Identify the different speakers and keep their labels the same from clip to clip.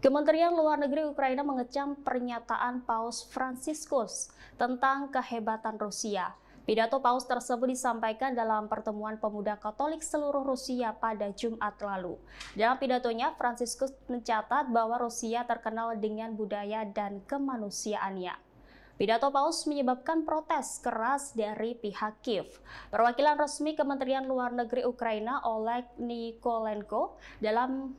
Speaker 1: Kementerian Luar Negeri Ukraina mengecam pernyataan Paus Franciscus tentang kehebatan Rusia. Pidato Paus tersebut disampaikan dalam pertemuan pemuda Katolik seluruh Rusia pada Jumat lalu. Dalam pidatonya, Franciscus mencatat bahwa Rusia terkenal dengan budaya dan kemanusiaannya. Pidato Paus menyebabkan protes keras dari pihak Kiev. Perwakilan resmi Kementerian Luar Negeri Ukraina Oleg Nikolenko dalam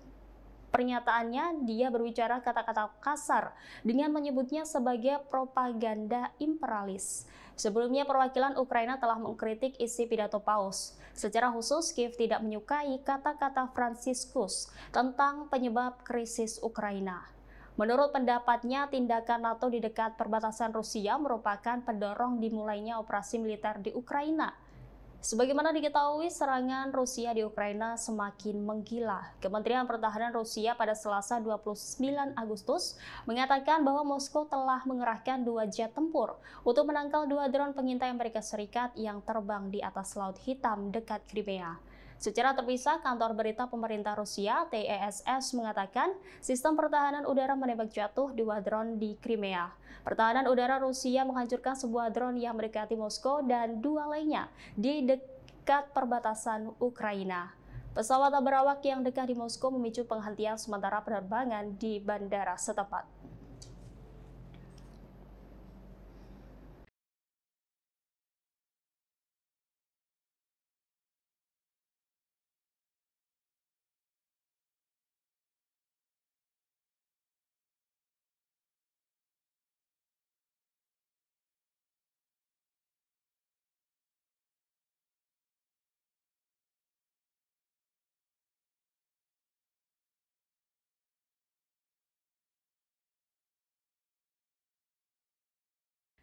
Speaker 1: Pernyataannya, dia berbicara kata-kata kasar dengan menyebutnya sebagai propaganda imperialis. Sebelumnya, perwakilan Ukraina telah mengkritik isi pidato Paus. Secara khusus, Kiev tidak menyukai kata-kata Franciscus tentang penyebab krisis Ukraina. Menurut pendapatnya, tindakan NATO di dekat perbatasan Rusia merupakan pendorong dimulainya operasi militer di Ukraina. Sebagaimana diketahui, serangan Rusia di Ukraina semakin menggila. Kementerian Pertahanan Rusia pada Selasa 29 Agustus mengatakan bahwa Moskow telah mengerahkan dua jet tempur untuk menangkal dua drone pengintai Amerika Serikat yang terbang di atas Laut Hitam dekat Crimea. Secara terpisah, kantor berita pemerintah Rusia TASS e mengatakan sistem pertahanan udara menembak jatuh dua drone di Crimea. Pertahanan udara Rusia menghancurkan sebuah drone yang mendekati Moskow dan dua lainnya di dekat perbatasan Ukraina. Pesawat berawak yang dekat di Moskow memicu penghentian sementara penerbangan di bandara setempat.